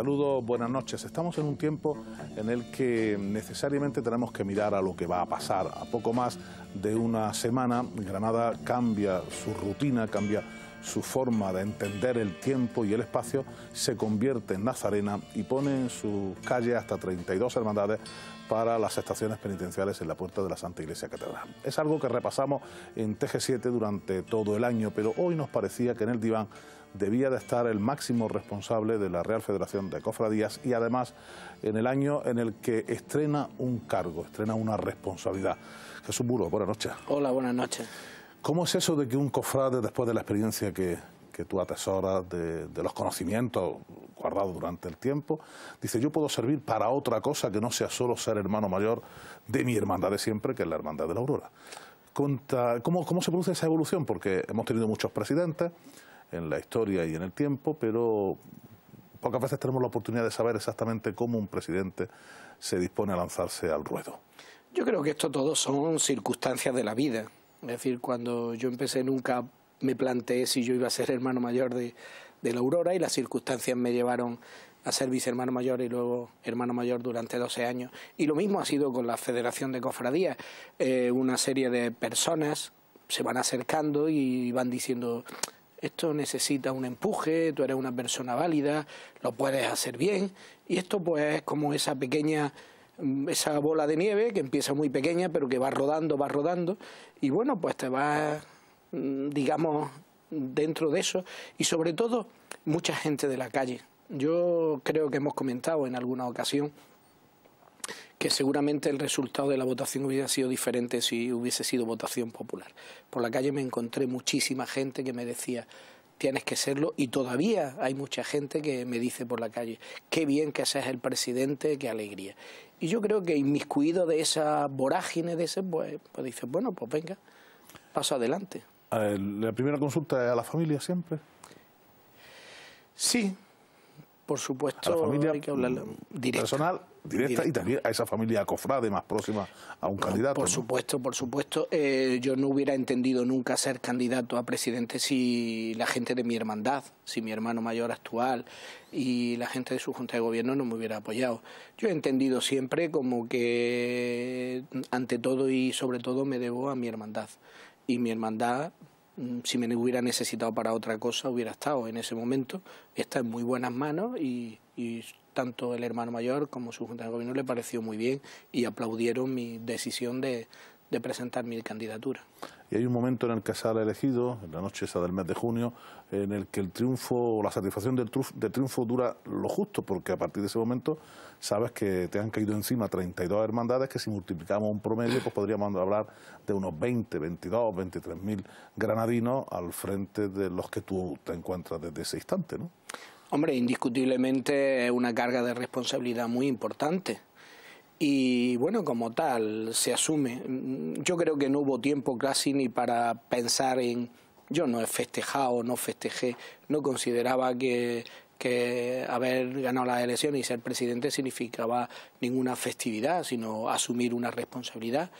Saludos, buenas noches. Estamos en un tiempo en el que necesariamente tenemos que mirar a lo que va a pasar. A poco más de una semana, Granada cambia su rutina, cambia su forma de entender el tiempo y el espacio, se convierte en Nazarena y pone en su calle hasta 32 hermandades para las estaciones penitenciales en la puerta de la Santa Iglesia Catedral. Es algo que repasamos en TG7 durante todo el año, pero hoy nos parecía que en el diván debía de estar el máximo responsable de la Real Federación de Cofradías y además en el año en el que estrena un cargo, estrena una responsabilidad. Jesús muro buenas noches. Hola, buenas noches. ¿Cómo es eso de que un cofrade, después de la experiencia que, que tú atesoras, de, los conocimientos guardados durante el tiempo, dice, yo puedo servir para otra cosa que no sea solo ser hermano mayor de mi hermandad de siempre, que es la hermandad de la Aurora? ¿Cómo, ¿Cómo se produce esa evolución? Porque hemos tenido muchos presidentes, en la historia y en el tiempo, pero pocas veces tenemos la oportunidad de saber exactamente cómo un presidente se dispone a lanzarse al ruedo. Yo creo que esto todo son circunstancias de la vida. Es decir, cuando yo empecé nunca me planteé si yo iba a ser hermano mayor de, la Aurora y las circunstancias me llevaron a ser vicehermano mayor y luego hermano mayor durante 12 años. Y lo mismo ha sido con la Federación de Cofradías. Eh, una serie de personas se van acercando y van diciendo esto necesita un empuje, tú eres una persona válida, lo puedes hacer bien. Y esto pues es como esa pequeña mm, esa bola de nieve que empieza muy pequeña pero que va rodando, va rodando y bueno, pues te vas, mm, digamos, dentro de eso y sobre todo mucha gente de la calle. Yo creo que hemos comentado en alguna ocasión que seguramente el resultado de la votación hubiera sido diferente si hubiese sido votación popular. Por la calle me encontré muchísima gente que me decía tienes que serlo y todavía hay mucha gente que me dice por la calle, qué bien que seas el presidente, qué alegría. Y yo creo que inmiscuido de esa vorágine, de ese, pues, pues dices, bueno, pues venga, paso adelante. ¿La primera consulta es a la familia siempre? Sí, por supuesto. hay que hablarle mm, directa y también a esa familia cofrade más próxima a un candidato. Por supuesto, por supuesto. Eh, yo no hubiera entendido nunca ser candidato a presidente si la gente de mi hermandad, si mi hermano mayor actual y la gente de su junta de gobierno no me hubiera apoyado. Yo he entendido siempre como que ante todo y sobre todo me debo a mi hermandad. Y mi hermandad mm, si me hubiera necesitado para otra cosa, hubiera estado en ese momento. Está en muy buenas manos y tanto el hermano mayor como su Junta de Gobierno le pareció muy bien y aplaudieron mi decisión de, presentar mi candidatura. Y hay un momento en el que se ha elegido, en la noche esa del mes de junio, en el que el triunfo o la satisfacción del triunfo, dura lo justo, porque a partir de ese momento sabes que te han caído encima 32 hermandades, que si multiplicamos un promedio, pues podríamos hablar de unos 20, 22, 23 mil granadinos al frente de los que tú te encuentras desde ese instante, ¿no? Hombre, indiscutiblemente es una carga de responsabilidad muy importante. Y bueno, como tal, se asume. Yo creo que no hubo tiempo casi ni para pensar en... Yo no he festejado, no festejé, no consideraba que, que haber ganado las elecciones y ser presidente significaba ninguna festividad, sino asumir una responsabilidad.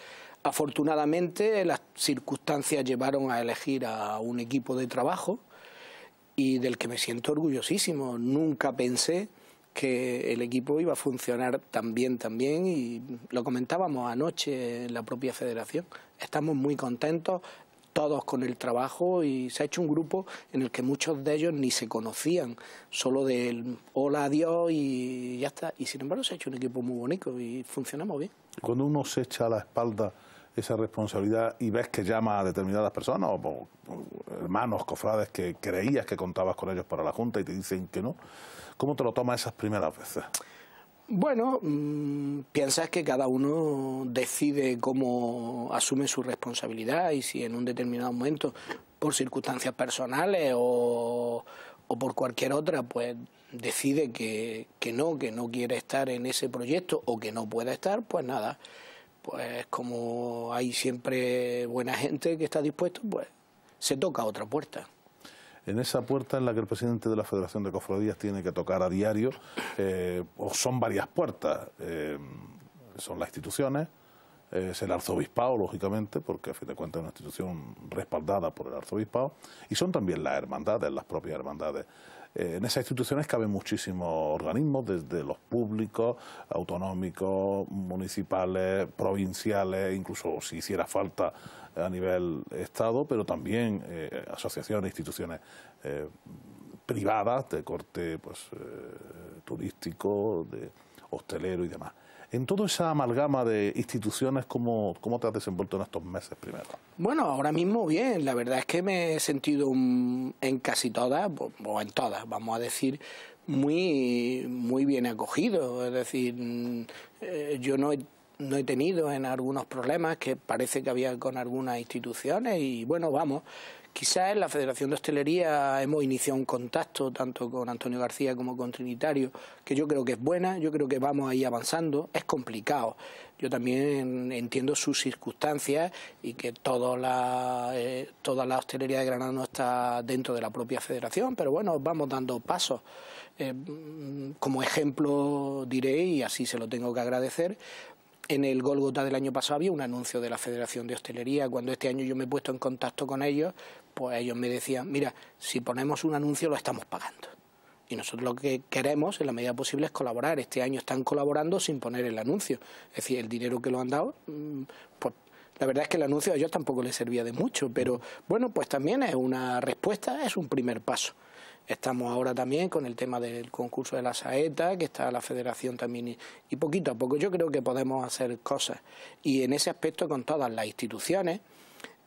Afortunadamente, las circunstancias llevaron a elegir a un equipo de trabajo y del que me siento orgullosísimo. Nunca pensé que el equipo iba a funcionar tan bien, tan bien, y lo comentábamos anoche en la propia federación. Estamos muy contentos, todos con el trabajo y se ha hecho un grupo en el que muchos de ellos ni se conocían, solo del hola, adiós y ya está. Y sin embargo se ha hecho un equipo muy bonito y funcionamos bien. Cuando uno se echa la espalda esa responsabilidad y ves que llama a determinadas personas o, hermanos, cofrades que creías que contabas con ellos para la Junta y te dicen que no? ¿Cómo te lo tomas esas primeras veces? Bueno, mm, piensas que cada uno decide cómo asume su responsabilidad y si en un determinado momento, por circunstancias personales o, o por cualquier otra, pues decide que, que no, que no quiere estar en ese proyecto o que no puede estar, pues nada pues como hay siempre buena gente que está dispuesto, pues se toca otra puerta. En esa puerta en la que el presidente de la Federación de Cofradías tiene que tocar a diario, eh, son varias puertas. Eh, son las instituciones, eh, es el arzobispado, lógicamente, porque a fin de cuentas es una institución respaldada por el arzobispado, y son también las hermandades, las propias hermandades. Eh, en esas instituciones caben muchísimos organismos, desde los públicos, autonómicos, municipales, provinciales, incluso si hiciera falta a nivel Estado, pero también eh, asociaciones, instituciones eh, privadas de corte pues, eh, turístico, de hostelero y demás. En toda esa amalgama de instituciones, ¿cómo, te has desenvuelto en estos meses primero? Bueno, ahora mismo bien. La verdad es que me he sentido en casi todas, o en todas, vamos a decir, muy, muy bien acogido. Es decir, mm, eh, yo no no he tenido en algunos problemas que parece que había con algunas instituciones y bueno, vamos, Quizás en la Federación de Hostelería hemos iniciado un contacto tanto con Antonio García como con Trinitario, que yo creo que es buena, yo creo que vamos ahí avanzando. Es complicado. Yo también entiendo sus circunstancias y que toda la, eh, la hostelería de Granada no está dentro de la propia federación, pero bueno, vamos dando pasos. Eh, como ejemplo diré, y así se lo tengo que agradecer, en el Golgota del año pasado había un anuncio de la Federación de Hostelería. Cuando este año yo me he puesto en contacto con ellos, pues ellos me decían, mira, si ponemos un anuncio lo estamos pagando. Y nosotros lo que queremos, en la medida posible, es colaborar. Este año están colaborando sin poner el anuncio. Es decir, el dinero que lo han dado, mm, pues, la verdad es que el anuncio a ellos tampoco les servía de mucho. Pero bueno, pues también es una respuesta, es un primer paso. Estamos ahora también con el tema del concurso de la saeta, que está la federación también, y poquito a poco yo creo que podemos hacer cosas. Y en ese aspecto con todas las instituciones,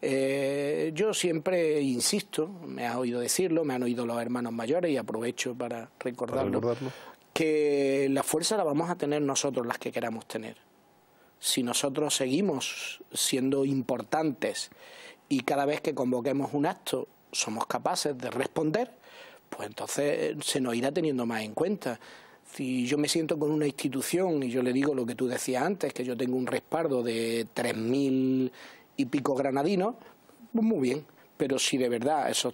eh, yo siempre insisto, me has oído decirlo, me han oído los hermanos mayores y aprovecho para recordarlo, para recordarlo. que la fuerza la vamos a tener nosotros las que queramos tener. Si nosotros seguimos siendo importantes y cada vez que convoquemos un acto somos capaces de responder, pues entonces eh, se nos irá teniendo más en cuenta. Si yo me siento con una institución y yo le digo lo que tú decías antes, que yo tengo un respaldo de 3.000 y pico granadinos, pues muy bien. Pero si de verdad esos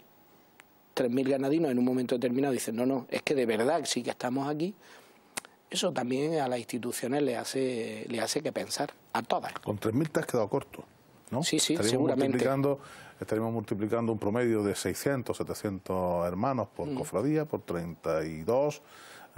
3.000 granadinos en un momento determinado dicen, no, no, es que de verdad sí que estamos aquí, eso también a las instituciones le hace, le hace que pensar, a todas. Con 3.000 te has quedado corto, ¿no? Sí, sí, seguramente. Multiplicando, estaríamos multiplicando un promedio de 600, 700 hermanos por mm. cofradía, por 32,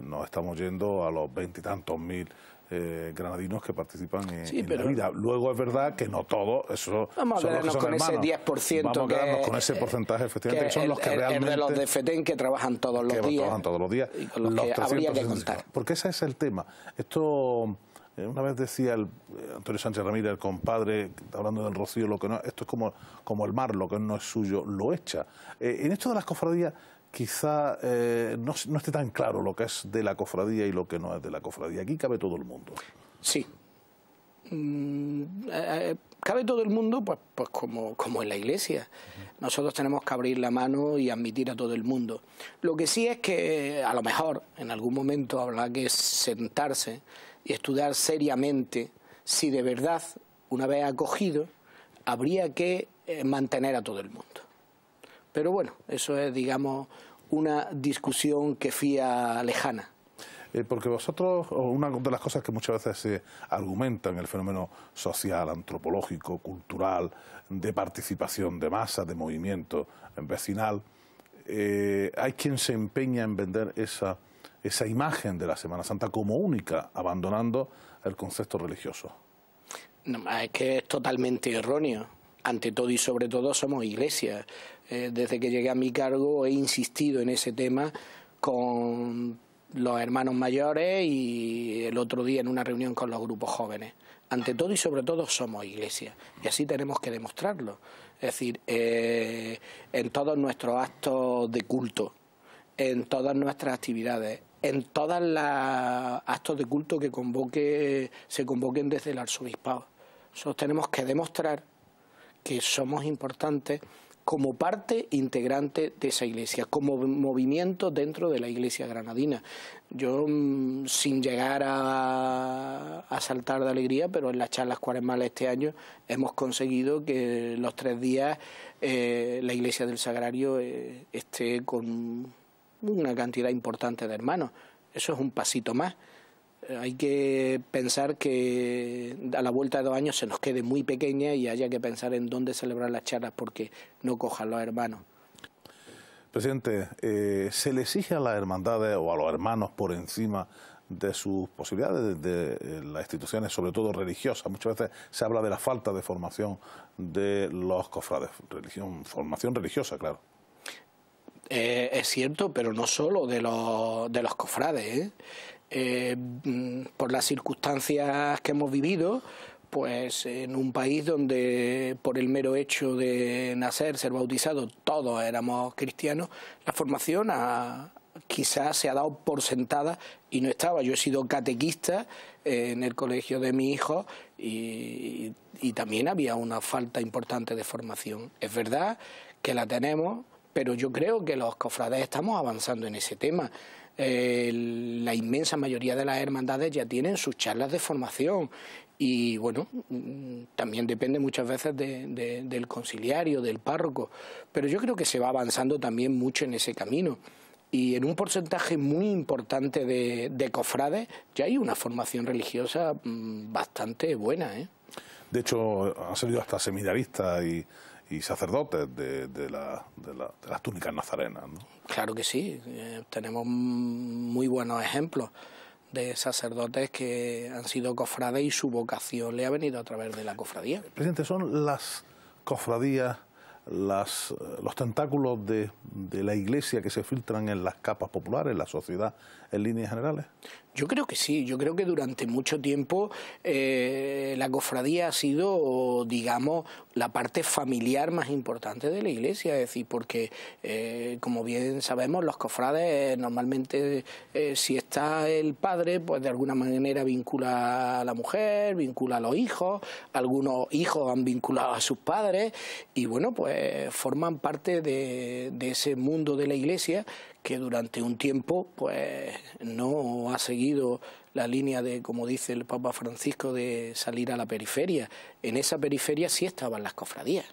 nos estamos yendo a los veintitantos mil eh, granadinos que participan en, la vida. Luego es verdad que no todo eso Vamos a son con hermanos. ese 10%. Vamos a quedarnos con ese eh, porcentaje, efectivamente, que, son los que realmente... El de los de FETEN que trabajan todos los que días. trabajan todos los días. con los, que habría que contar. Porque ese es el tema. Esto... Eh, una vez decía Antonio Sánchez Ramírez, el compadre, hablando del rocío, lo que no, esto es como, como el mar, lo que no es suyo, lo echa. en esto de las cofradías quizá eh, no, esté tan claro lo que es de la cofradía y lo que no es de la cofradía. Aquí cabe todo el mundo. Sí. Mm, eh, eh, cabe todo el mundo, pues, pues como, en la iglesia. Nosotros tenemos que abrir la mano y admitir a todo el mundo. Lo que sí es que a lo mejor en algún momento habrá que sentarse y estudiar seriamente si de verdad, una vez acogido, habría que mantener a todo el mundo. Pero bueno, eso es, digamos, una discusión que fía lejana. Eh, porque vosotros, una de las cosas que muchas veces se argumenta en el fenómeno social, antropológico, cultural, de participación de masa, de movimiento vecinal, eh, hay quien se empeña en vender esa, esa imagen de la Semana Santa como única, abandonando el concepto religioso. No, es que es totalmente erróneo ante todo y sobre todo somos iglesia. Eh, desde que llegué a mi cargo he insistido en ese tema con los hermanos mayores y el otro día en una reunión con los grupos jóvenes. Ante todo y sobre todo somos iglesia y así tenemos que demostrarlo. Es decir, eh, en todos nuestros actos de culto, en todas nuestras actividades, en todos los actos de culto que convoque, se convoquen desde el arzobispado. Nosotros tenemos que demostrar que somos importantes como parte integrante de esa iglesia, como movimiento dentro de la iglesia granadina. Yo, mm, sin llegar a, saltar de alegría, pero en las charlas cuaresmales este año hemos conseguido que los tres días eh, la iglesia del Sagrario eh, esté con una cantidad importante de hermanos. Eso es un pasito más hay que pensar que a la vuelta de dos años se nos quede muy pequeña y haya que pensar en dónde celebrar las charlas porque no cojan los hermanos. Presidente, eh, ¿se le exige a las hermandades o a los hermanos por encima de sus posibilidades de, eh, las instituciones, sobre todo religiosas. Muchas veces se habla de la falta de formación de los cofrades, religión, formación religiosa, claro. Eh, es cierto, pero no solo de los, de los cofrades. ¿eh? Eh, por las circunstancias que hemos vivido, pues en un país donde por el mero hecho de nacer, ser bautizado, todos éramos cristianos, la formación quizás se ha dado por sentada y no estaba. Yo he sido catequista eh, en el colegio de mi hijo y, también había una falta importante de formación. Es verdad que la tenemos, pero yo creo que los cofrades estamos avanzando en ese tema. El, la inmensa mayoría de las hermandades ya tienen sus charlas de formación y bueno, mm, también depende muchas veces del conciliario, del párroco, pero yo creo que se va avanzando también mucho en ese camino y en un porcentaje muy importante de, cofrades ya hay una formación religiosa mm, bastante buena. ¿eh? De hecho, ha salido hasta seminarista y y sacerdotes de, la, las túnicas nazarenas. ¿no? Claro que sí, eh, tenemos muy buenos ejemplos de sacerdotes que han sido cofrades y su vocación le ha venido a través de la cofradía. Presidente, son las cofradías las, eh, los tentáculos de, la iglesia que se filtran en las capas populares, en la sociedad en líneas generales? Yo creo que sí, yo creo que durante mucho tiempo eh, la cofradía ha sido, digamos, la parte familiar más importante de la iglesia, es decir, porque eh, como bien sabemos, los cofrades normalmente si está el padre, pues de alguna manera vincula a la mujer, vincula a los hijos, algunos hijos han vinculado a sus padres y bueno, pues eh, forman parte de, ese mundo de la Iglesia que durante un tiempo pues, no ha seguido la línea de, como dice el Papa Francisco, de salir a la periferia. En esa periferia sí estaban las cofradías.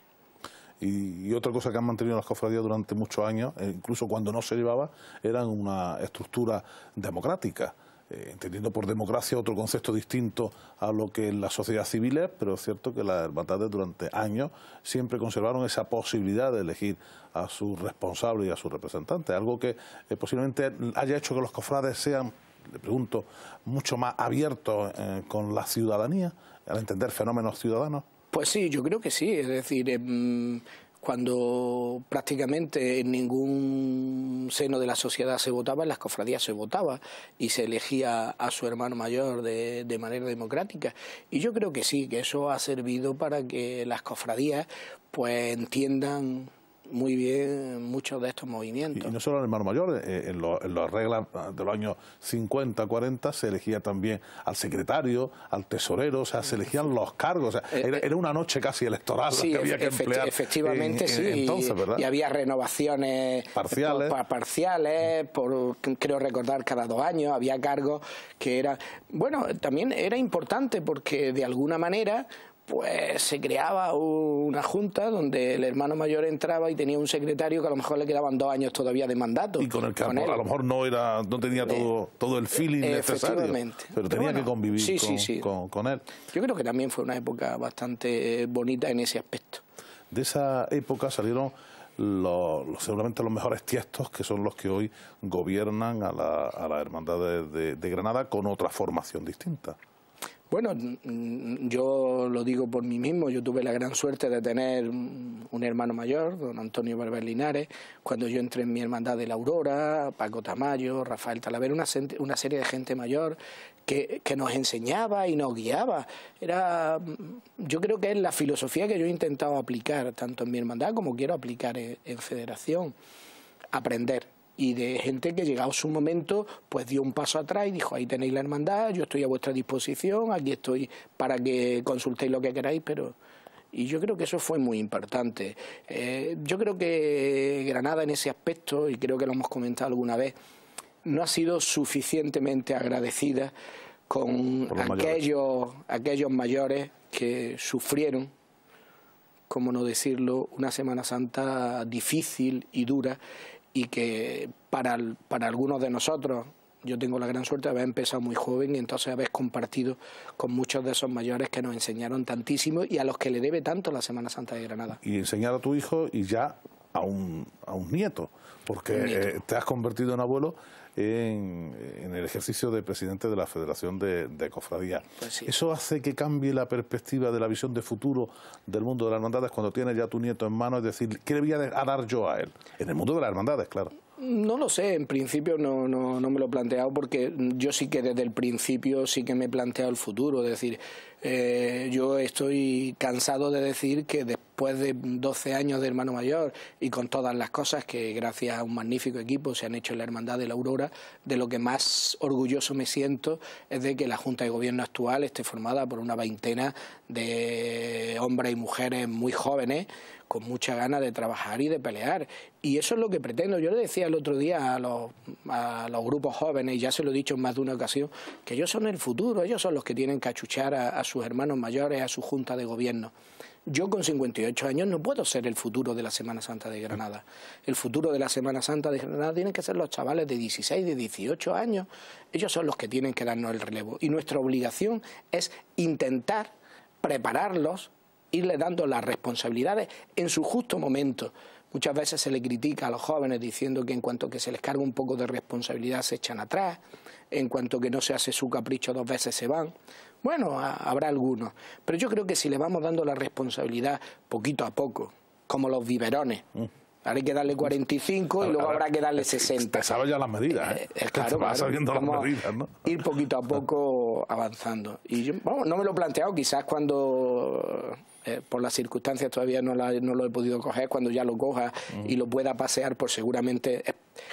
Y, y, otra cosa que han mantenido las cofradías durante muchos años, eh, incluso cuando no se llevaba, eran una estructura democrática. Eh, entendiendo por democracia otro concepto distinto a lo que la sociedad civil es, pero es cierto que las hermandades durante años siempre conservaron esa posibilidad de elegir a su responsable y a su representante, algo que eh, posiblemente haya hecho que los cofrades sean, le pregunto, mucho más abiertos eh, con la ciudadanía, al entender fenómenos ciudadanos. Pues sí, yo creo que sí, es decir... Em, cuando prácticamente en ningún seno de la sociedad se votaba, en las cofradías se votaba y se elegía a su hermano mayor de, de, manera democrática. Y yo creo que sí, que eso ha servido para que las cofradías pues entiendan muy bien muchos de estos movimientos. Y, no solo en el Mar Mayor, eh, en, las reglas ah, de los años 50, 40 se elegía también al secretario, al tesorero, o sea, se elegían los cargos, eh, eh, era, una noche casi electoral sí, que había que emplear. Efectivamente, sí, y había renovaciones parciales, parciales por, creo recordar cada dos años, había cargos que eran... Bueno, también era importante porque de alguna manera pues se creaba una junta donde el hermano mayor entraba y tenía un secretario que a lo mejor le quedaban dos años todavía de mandato. Y con el que a lo mejor no era, no tenía eh, todo, todo el feeling eh, necesario. Pero tenía que convivir con, él. Yo creo que también fue una época bastante bonita en ese aspecto. De esa época salieron los, seguramente los mejores tiestos que son los que hoy gobiernan a la, hermandad de Granada con otra formación distinta. Bueno, yo lo digo por mí mismo, yo tuve la gran suerte de tener un hermano mayor, don Antonio Barber Linares, cuando yo entré en mi hermandad de la Aurora, Paco Tamayo, Rafael Talavera, una, serie de gente mayor que, nos enseñaba y nos guiaba. Era, yo creo que es la filosofía que yo he intentado aplicar tanto en mi hermandad como quiero aplicar e, en federación, aprender y de gente que llegado su momento pues dio un paso atrás y dijo ahí tenéis la hermandad, yo estoy a vuestra disposición, aquí estoy para que consultéis lo que queráis, pero... Y yo creo que eso fue muy importante. Eh, yo creo que Granada en ese aspecto, y creo que lo hemos comentado alguna vez, no ha sido suficientemente agradecida con aquellos aquellos mayores que sufrieron, como no decirlo, una Semana Santa difícil y dura y que para, algunos de nosotros, yo tengo la gran suerte de haber empezado muy joven y entonces haber compartido con muchos de esos mayores que nos enseñaron tantísimo y a los que le debe tanto la Semana Santa de Granada. Y enseñar a tu hijo y ya a un, a un nieto, porque eh, te has convertido en abuelo en, el ejercicio de presidente de la Federación de, de Cofradías. Pues ¿Eso hace que cambie la perspectiva de la visión de futuro del mundo de las hermandades cuando tienes ya a tu nieto en mano? Es decir, ¿qué le voy a dar yo a él? En el mundo de las hermandades, claro. No lo sé, en principio no, no, no, me lo he planteado porque yo sí que desde el principio sí que me he planteado el futuro, es decir, eh, yo estoy cansado de decir que después de 12 años de hermano mayor y con todas las cosas que gracias a un magnífico equipo se han hecho en la Hermandad de la Aurora, de lo que más orgulloso me siento es de que la Junta de Gobierno actual esté formada por una veintena de hombres y mujeres muy jóvenes con mucha ganas de trabajar y de pelear. Y eso es lo que pretendo. Yo le decía el otro día a los, a los grupos jóvenes, ya se lo he dicho en más de una ocasión, que ellos son el futuro, ellos son los que tienen que achuchar a, a sus hermanos mayores, a su junta de gobierno. Yo con 58 años no puedo ser el futuro de la Semana Santa de Granada. El futuro de la Semana Santa de Granada tienen que ser los chavales de 16, de 18 años. Ellos son los que tienen que darnos el relevo. Y nuestra obligación es intentar prepararlos irle dando las responsabilidades en su justo momento. Muchas veces se le critica a los jóvenes diciendo que en cuanto que se les carga un poco de responsabilidad se echan atrás, en cuanto que no se hace su capricho dos veces se van. Bueno, habrá algunos, pero yo creo que si le vamos dando la responsabilidad poquito a poco, como los biberones, mm. Ahora hay que darle 45 y luego habrá que darle 60. sabes ya las medidas, ¿eh? eh, eh vas sabiendo las medidas, ¿no? Ir poquito a poco avanzando. Y no me lo he planteado, quizás cuando eh, por las circunstancias todavía no, lo he podido coger, cuando ya lo coja y lo pueda pasear, pues seguramente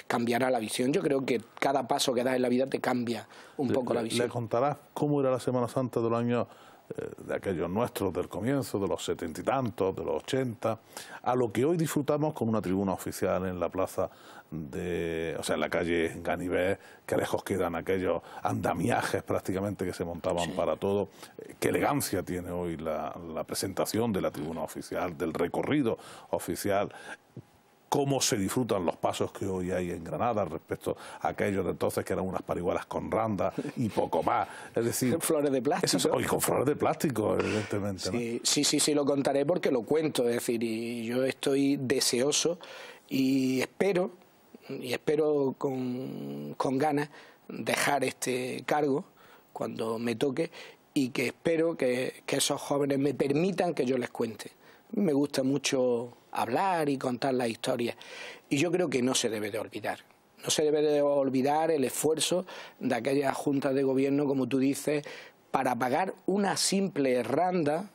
cambiará la visión. Yo creo que cada paso que das en la vida te cambia un poco la visión. ¿Le contarás cómo era la Semana Santa del año? Eh, de aquellos nuestros del comienzo, de los setenta y tantos, de los ochenta, a lo que hoy disfrutamos como una tribuna oficial en la plaza de, o sea, en la calle Ganivet, que lejos quedan aquellos andamiajes prácticamente que se montaban para todo. Eh, qué elegancia tiene hoy la presentación de la tribuna oficial, del recorrido oficial cómo se disfrutan los pasos que hoy hay en Granada respecto a aquellos de entonces que eran unas parigualas con randa y poco más. Es decir, flores de plástico. con flores de plástico, evidentemente. Sí, sí, sí, lo contaré porque lo cuento. Es decir, y yo estoy deseoso y espero, y espero con, ganas dejar este cargo cuando me toque y que espero que esos jóvenes me permitan que yo les cuente me gusta mucho hablar y contar las historias. Y yo creo que no se debe de olvidar. No se debe de olvidar el esfuerzo de aquellas juntas de gobierno, como tú dices, para pagar una simple randa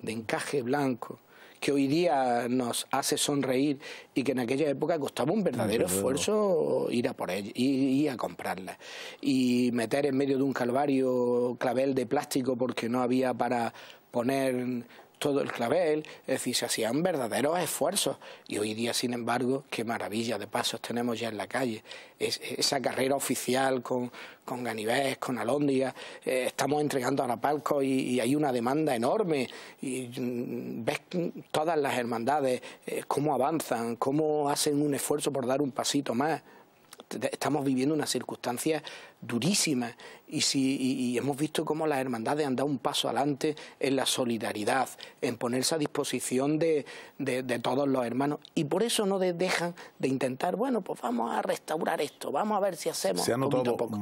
de encaje blanco que hoy día nos hace sonreír y que en aquella época costaba un verdadero esfuerzo ir a por ella, ir, a comprarla. Y meter en medio de un calvario clavel de plástico porque no había para poner todo el clavel, es decir, se hacían verdaderos esfuerzos. Y hoy día, sin embargo, qué maravilla de pasos tenemos ya en la calle. esa carrera oficial con, con Ganivés, con Alondia, eh, estamos entregando a la y, hay una demanda enorme. Y mm, ves todas las hermandades, eh, cómo avanzan, cómo hacen un esfuerzo por dar un pasito más estamos viviendo una circunstancia durísima y, si, y, hemos visto cómo las hermandades han dado un paso adelante en la solidaridad, en ponerse a disposición de, todos los hermanos y por eso no dejan de intentar, bueno, pues vamos a restaurar esto, vamos a ver si hacemos... Se poco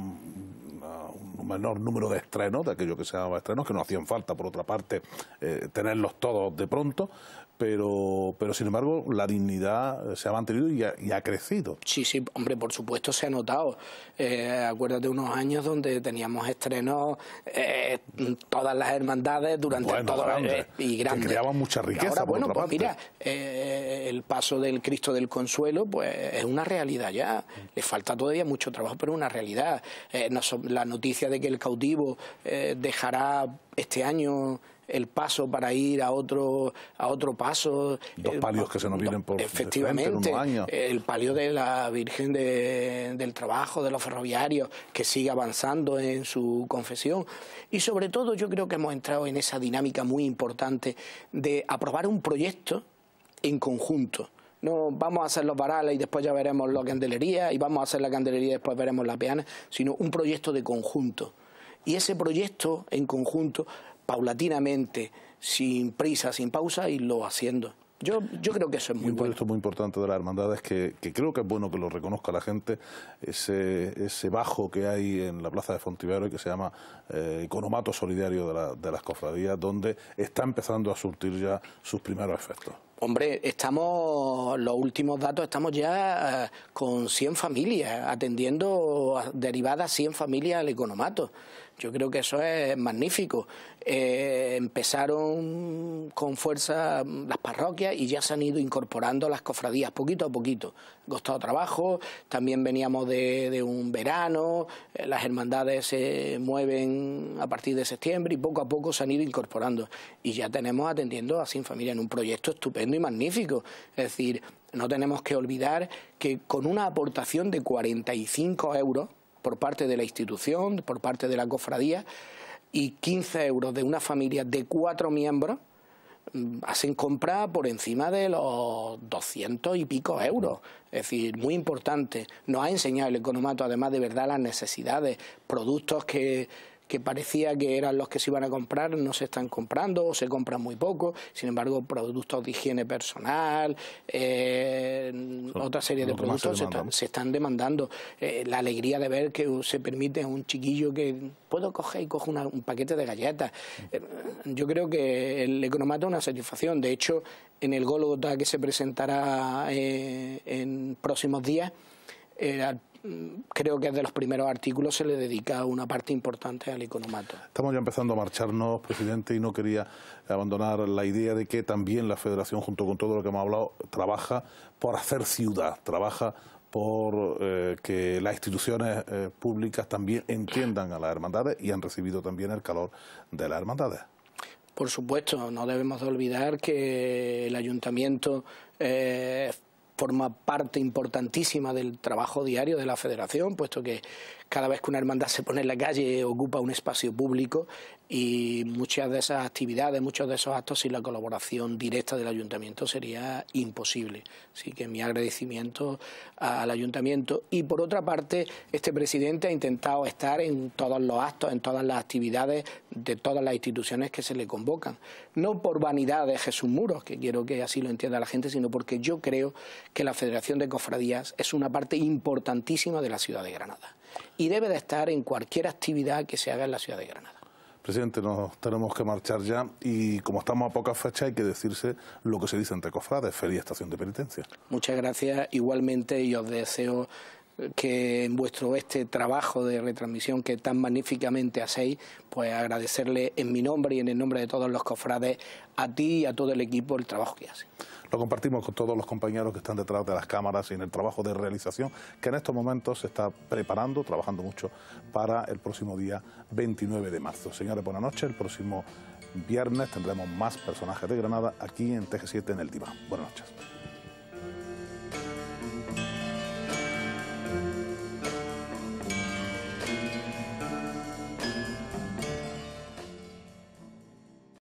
menor número de estrenos, de aquello que se llamaba estrenos, que no hacían falta, por otra parte, eh, tenerlos todos de pronto, pero, pero sin embargo la dignidad se ha mantenido y ha, crecido. Sí, sí, hombre, por supuesto se ha notado. Eh, acuérdate unos años donde teníamos estrenos eh, todas las hermandades durante todo el año y grandes. creaban mucha riqueza. Ahora, bueno, pues mira, el paso del Cristo del Consuelo pues es una realidad ya. Le falta todavía mucho trabajo, pero es una realidad. la noticia de que el cautivo eh, dejará este año el paso para ir a otro a otro paso. Dos eh, palios que se nos vienen por efectivamente el palio de la Virgen del Trabajo, de los ferroviarios, que sigue avanzando en su confesión. Y sobre todo yo creo que hemos entrado en esa dinámica muy importante de aprobar un proyecto en conjunto no vamos a hacer los varales y después ya veremos la candelería y vamos a hacer la candelería y después veremos la peana, sino un proyecto de conjunto. Y ese proyecto en conjunto, paulatinamente, sin prisa, sin pausa, y lo haciendo. Yo, yo creo que eso es muy y un proyecto muy importante de la hermandad es que, que, creo que es bueno que lo reconozca la gente, ese, ese bajo que hay en la plaza de Fontivero y que se llama Economato eh, Solidario de, la, de las Cofradías, donde está empezando a surtir ya sus primeros efectos. Hombre, estamos, los últimos datos, estamos ya eh, con 100 familias, atendiendo derivadas 100 familias al economato. Yo creo que eso es magnífico. Eh, empezaron con fuerza las parroquias y ya se han ido incorporando las cofradías poquito a poquito. Costado trabajo, también veníamos de, un verano, eh, las hermandades se mueven a partir de septiembre y poco a poco se han ido incorporando. Y ya tenemos atendiendo a Sin Familia en un proyecto estupendo y magnífico. Es decir, no tenemos que olvidar que con una aportación de 45 euros, por parte de la institución, por parte de la cofradía, y 15 euros de una familia de cuatro miembros mm, hacen compra por encima de los 200 y pico euros. Es decir, muy importante. Nos ha enseñado el economato, además, de verdad las necesidades, productos que, que parecía que eran los que se iban a comprar no se están comprando o se compran muy poco. Sin embargo, productos de higiene personal, eh, otra serie de productos se, están demandando. Eh, la alegría de ver que se permite a un chiquillo que puedo coger y cojo un paquete de galletas. Eh, yo creo que el economato es una satisfacción. De hecho, en el Gólgota que se presentará en próximos días, al Mm, creo que de los primeros artículos se le dedica una parte importante al economato. Estamos ya empezando a marcharnos, presidente, y no quería abandonar la idea de que también la federación, junto con todo lo que hemos hablado, trabaja por hacer ciudad, trabaja por eh, que las instituciones eh, públicas también entiendan a las hermandades y han recibido también el calor de las hermandades. Por supuesto, no debemos olvidar que el ayuntamiento eh, forma parte importantísima del trabajo diario de la Federación, puesto que cada vez que una hermandad se pone en la calle ocupa un espacio público, y muchas de esas actividades, muchos de esos actos sin la colaboración directa del ayuntamiento sería imposible. Así que mi agradecimiento al ayuntamiento. Y por otra parte, este presidente ha intentado estar en todos los actos, en todas las actividades de todas las instituciones que se le convocan. No por vanidad de Jesús Muros, que quiero que así lo entienda la gente, sino porque yo creo que la Federación de Cofradías es una parte importantísima de la ciudad de Granada y debe de estar en cualquier actividad que se haga en la ciudad de Granada. Presidente, nos tenemos que marchar ya y como estamos a poca fecha hay que decirse lo que se dice entre cofrades. feria estación de penitencia. Muchas gracias igualmente y os deseo que en vuestro este trabajo de retransmisión que tan magníficamente hacéis, pues agradecerle en mi nombre y en el nombre de todos los cofrades a ti y a todo el equipo el trabajo que hace lo compartimos con todos los compañeros que están detrás de las cámaras y en el trabajo de realización que en estos momentos se está preparando, trabajando mucho para el próximo día 29 de marzo. Señores, buenas noches. El próximo viernes tendremos más personajes de Granada aquí en TG7 en el Diván. Buenas noches.